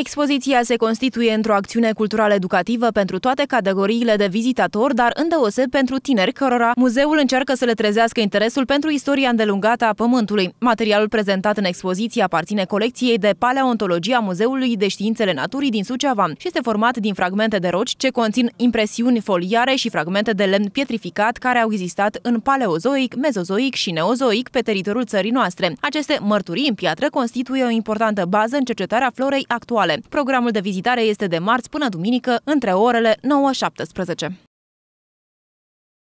Expoziția se constituie într-o acțiune culturală educativă pentru toate categoriile de vizitatori, dar îndeoseb pentru tineri cărora muzeul încearcă să le trezească interesul pentru istoria îndelungată a Pământului. Materialul prezentat în expoziție aparține colecției de paleontologie a Muzeului de Științele Naturii din Suceava și este format din fragmente de roci ce conțin impresiuni foliare și fragmente de lemn pietrificat care au existat în paleozoic, mezozoic și neozoic pe teritoriul țării noastre. Aceste mărturii în piatră constituie o importantă bază în cercetarea florei actuale școale. Programul de vizitare este de marți până duminică, între orele 9-17.